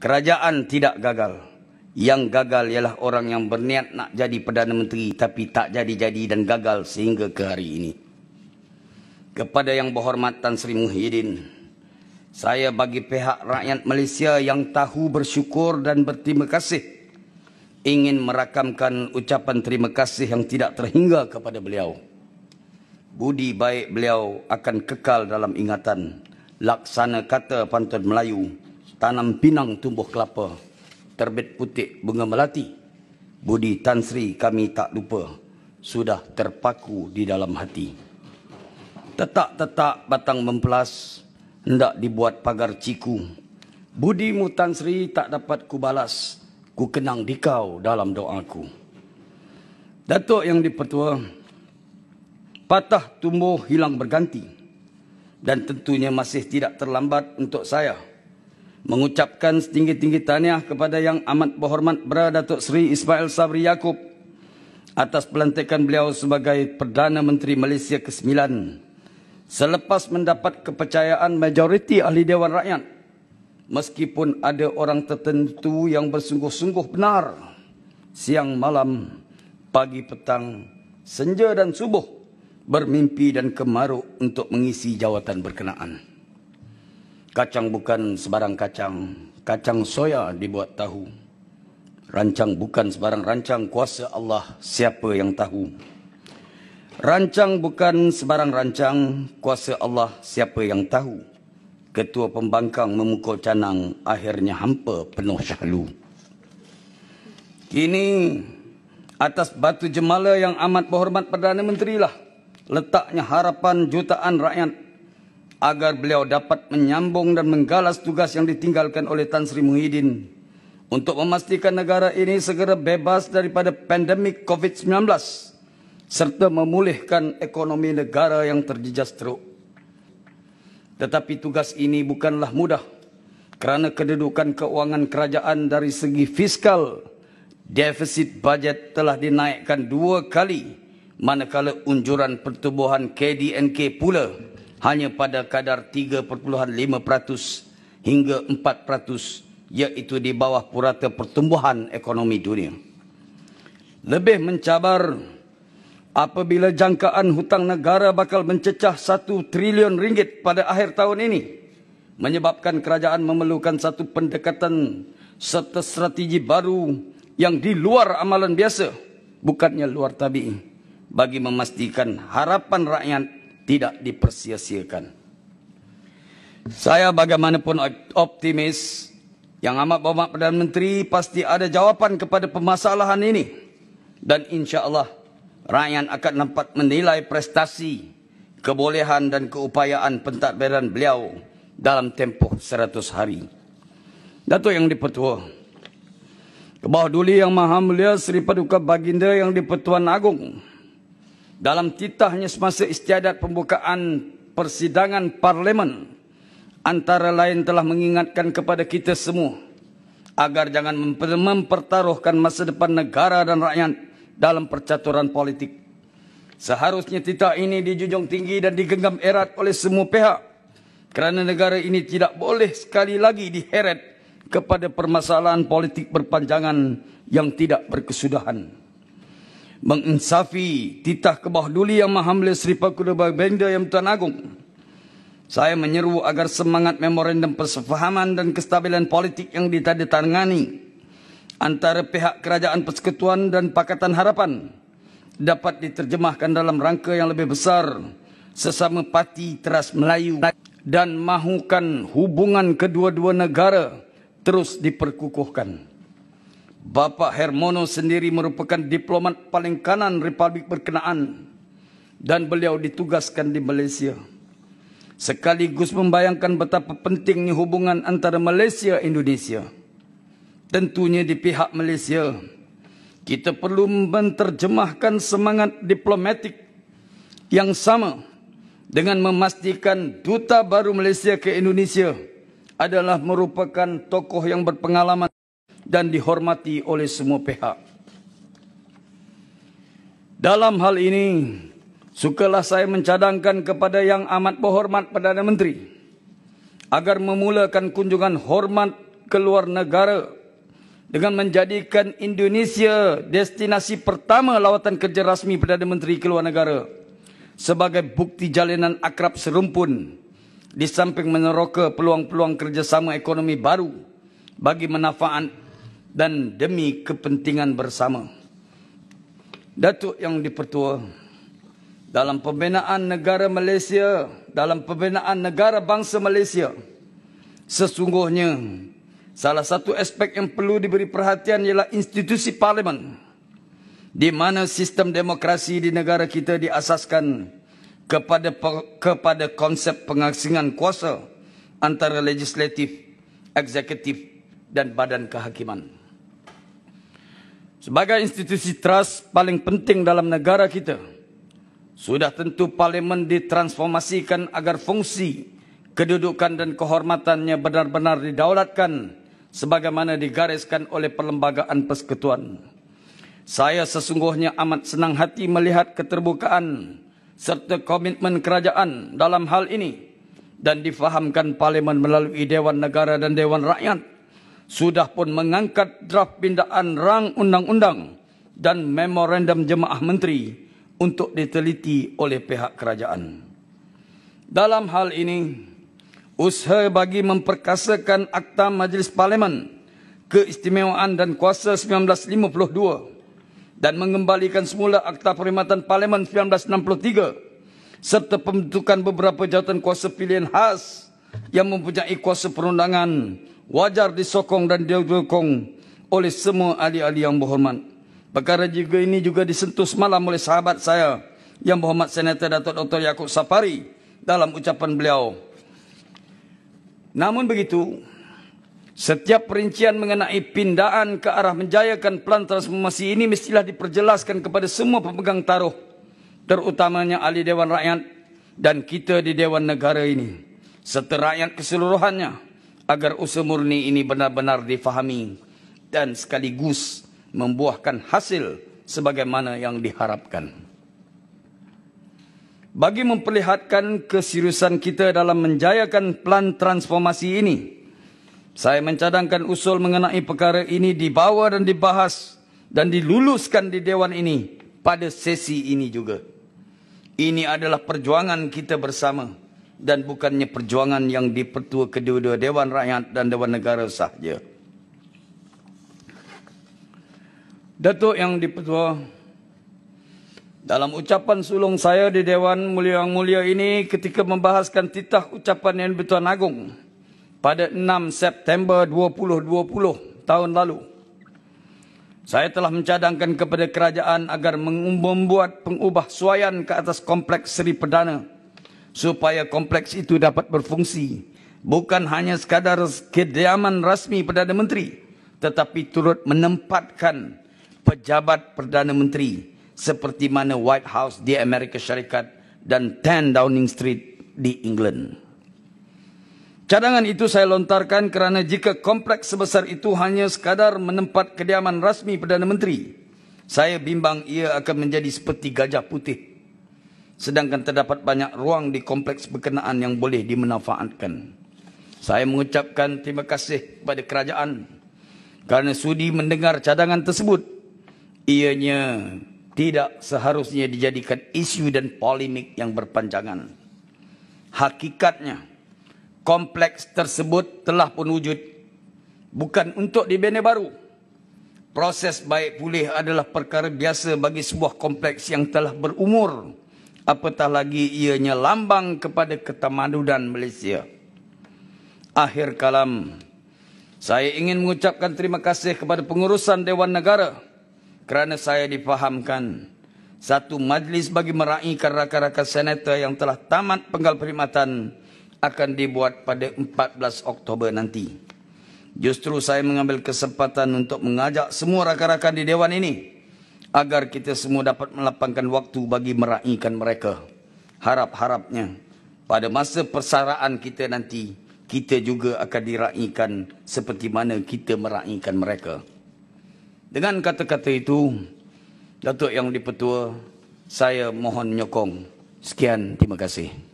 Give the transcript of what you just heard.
Kerajaan tidak gagal. Yang gagal ialah orang yang berniat nak jadi Perdana Menteri tapi tak jadi-jadi dan gagal sehingga ke hari ini. Kepada yang berhormat Tan Sri Muhyiddin, saya bagi pihak rakyat Malaysia yang tahu bersyukur dan berterima kasih ingin merakamkan ucapan terima kasih yang tidak terhingga kepada beliau. Budi baik beliau akan kekal dalam ingatan. Laksana kata pantun Melayu, tanam pinang tumbuh kelapa, terbit putih bunga melati. Budi Tan Sri kami tak lupa, sudah terpaku di dalam hati. Tetak-tetak batang mempelas, hendak dibuat pagar ciku. budi Tan Sri tak dapat ku balas, ku kenang di kau dalam doaku. Datuk yang dipertua, patah tumbuh hilang berganti. Dan tentunya masih tidak terlambat untuk Saya mengucapkan setinggi-tinggi tahniah kepada yang amat berhormat Bra Datuk Seri Ismail Sabri Yaakob atas pelantikan beliau sebagai Perdana Menteri Malaysia ke-9 selepas mendapat kepercayaan majoriti ahli Dewan Rakyat meskipun ada orang tertentu yang bersungguh-sungguh benar siang malam, pagi petang, senja dan subuh bermimpi dan kemaruk untuk mengisi jawatan berkenaan. Kacang bukan sebarang kacang. Kacang soya dibuat tahu. Rancang bukan sebarang rancang. Kuasa Allah siapa yang tahu. Rancang bukan sebarang rancang. Kuasa Allah siapa yang tahu. Ketua pembangkang memukul canang. Akhirnya hampa penuh syahlu. Kini atas batu jemala yang amat berhormat Perdana Menteri lah. Letaknya harapan jutaan rakyat agar beliau dapat menyambung dan menggalas tugas yang ditinggalkan oleh Tan Sri Muhyiddin untuk memastikan negara ini segera bebas daripada pandemik COVID-19 serta memulihkan ekonomi negara yang terjejas teruk. Tetapi tugas ini bukanlah mudah kerana kedudukan keuangan kerajaan dari segi fiskal defisit bajet telah dinaikkan dua kali manakala unjuran pertumbuhan KDNK pula hanya pada kadar 3.5% hingga 4% iaitu di bawah purata pertumbuhan ekonomi dunia. Lebih mencabar apabila jangkaan hutang negara bakal mencecah 1 trilion ringgit pada akhir tahun ini menyebabkan kerajaan memerlukan satu pendekatan serta strategi baru yang di luar amalan biasa bukannya luar tabi bagi memastikan harapan rakyat tidak dipersia Saya bagaimanapun optimis yang amat berhormat Perdana Menteri pasti ada jawapan kepada permasalahan ini. Dan insya Allah rakyat akan nampak menilai prestasi, kebolehan dan keupayaan pentadbiran beliau dalam tempoh 100 hari. Datuk Yang Dipertua, Kebahduli Yang Maha Mulia Seri Paduka Baginda Yang Dipertuan Agung, dalam titahnya semasa istiadat pembukaan persidangan parlimen antara lain telah mengingatkan kepada kita semua agar jangan mempertaruhkan masa depan negara dan rakyat dalam percaturan politik. Seharusnya titah ini dijunjung tinggi dan digenggam erat oleh semua pihak kerana negara ini tidak boleh sekali lagi diheret kepada permasalahan politik berpanjangan yang tidak berkesudahan menginsafi titah kebah duli yang maha mulia Sri Paguda Benda yang Tuan Agung. Saya menyeru agar semangat memorandum persefahaman dan kestabilan politik yang ditandatangani antara pihak kerajaan persekutuan dan Pakatan Harapan dapat diterjemahkan dalam rangka yang lebih besar sesama parti teras Melayu dan mahukan hubungan kedua-dua negara terus diperkukuhkan. Bapak Hermono sendiri merupakan diplomat paling kanan Republik Berkenaan dan beliau ditugaskan di Malaysia. Sekaligus membayangkan betapa pentingnya hubungan antara Malaysia dan Indonesia. Tentunya di pihak Malaysia, kita perlu menterjemahkan semangat diplomatik yang sama dengan memastikan duta baru Malaysia ke Indonesia adalah merupakan tokoh yang berpengalaman dan dihormati oleh semua pihak. Dalam hal ini, sukalah saya mencadangkan kepada yang amat berhormat Perdana Menteri agar memulakan kunjungan hormat ke luar negara dengan menjadikan Indonesia destinasi pertama lawatan kerja rasmi Perdana Menteri ke luar negara sebagai bukti jalinan akrab serumpun di samping meneroka peluang-peluang kerjasama ekonomi baru bagi manfaat dan demi kepentingan bersama. Datuk Yang Dipertua, dalam pembinaan negara Malaysia, dalam pembinaan negara bangsa Malaysia, sesungguhnya salah satu aspek yang perlu diberi perhatian ialah institusi parlimen di mana sistem demokrasi di negara kita diasaskan kepada kepada konsep pengasingan kuasa antara legislatif, eksekutif dan badan kehakiman. Sebagai institusi trust paling penting dalam negara kita, sudah tentu parlimen ditransformasikan agar fungsi, kedudukan dan kehormatannya benar-benar didaulatkan sebagaimana digariskan oleh Perlembagaan Persekutuan. Saya sesungguhnya amat senang hati melihat keterbukaan serta komitmen kerajaan dalam hal ini dan difahamkan parlimen melalui Dewan Negara dan Dewan Rakyat sudah pun mengangkat draft pindaan rang undang-undang dan memorandum jemaah menteri untuk diteliti oleh pihak kerajaan. Dalam hal ini, usaha bagi memperkasakan Akta Majlis Parlimen Keistimewaan dan Kuasa 1952 dan mengembalikan semula Akta Perkhidmatan Parlimen 1963 serta pembentukan beberapa jawatan kuasa pilihan khas yang mempunyai kuasa perundangan wajar disokong dan didukung oleh semua ahli-ahli yang berhormat. Perkara juga ini juga disentuh semalam oleh sahabat saya yang berhormat Senator Datuk Dr. Yaakob Safari dalam ucapan beliau. Namun begitu, setiap perincian mengenai pindaan ke arah menjayakan pelan transformasi ini mestilah diperjelaskan kepada semua pemegang taruh terutamanya ahli Dewan Rakyat dan kita di Dewan Negara ini serta rakyat keseluruhannya agar usaha murni ini benar-benar difahami dan sekaligus membuahkan hasil sebagaimana yang diharapkan. Bagi memperlihatkan keseriusan kita dalam menjayakan pelan transformasi ini, saya mencadangkan usul mengenai perkara ini dibawa dan dibahas dan diluluskan di Dewan ini pada sesi ini juga. Ini adalah perjuangan kita bersama dan bukannya perjuangan yang dipertua kedua-dua Dewan Rakyat dan Dewan Negara sahaja. Datuk Yang Dipertua, dalam ucapan sulung saya di Dewan Mulia Yang Mulia ini ketika membahaskan titah ucapan Yang Dipertuan Agong pada 6 September 2020 tahun lalu, saya telah mencadangkan kepada kerajaan agar membuat pengubah suayan ke atas kompleks Seri Perdana Perdana supaya kompleks itu dapat berfungsi bukan hanya sekadar kediaman rasmi Perdana Menteri tetapi turut menempatkan pejabat Perdana Menteri seperti mana White House di Amerika Syarikat dan 10 Downing Street di England. Cadangan itu saya lontarkan kerana jika kompleks sebesar itu hanya sekadar menempat kediaman rasmi Perdana Menteri, saya bimbang ia akan menjadi seperti gajah putih sedangkan terdapat banyak ruang di kompleks berkenaan yang boleh dimanfaatkan. Saya mengucapkan terima kasih kepada kerajaan kerana sudi mendengar cadangan tersebut. Ianya tidak seharusnya dijadikan isu dan polemik yang berpanjangan. Hakikatnya, kompleks tersebut telah pun wujud bukan untuk dibina baru. Proses baik pulih adalah perkara biasa bagi sebuah kompleks yang telah berumur apatah lagi ianya lambang kepada ketamadudan Malaysia. Akhir kalam, saya ingin mengucapkan terima kasih kepada pengurusan Dewan Negara kerana saya dipahamkan satu majlis bagi meraihkan rakan-rakan senator yang telah tamat penggal perkhidmatan akan dibuat pada 14 Oktober nanti. Justru saya mengambil kesempatan untuk mengajak semua rakan-rakan di Dewan ini agar kita semua dapat melapangkan waktu bagi meraihkan mereka. Harap-harapnya pada masa persaraan kita nanti, kita juga akan diraihkan seperti mana kita meraihkan mereka. Dengan kata-kata itu, Datuk Yang di saya mohon menyokong. Sekian, terima kasih.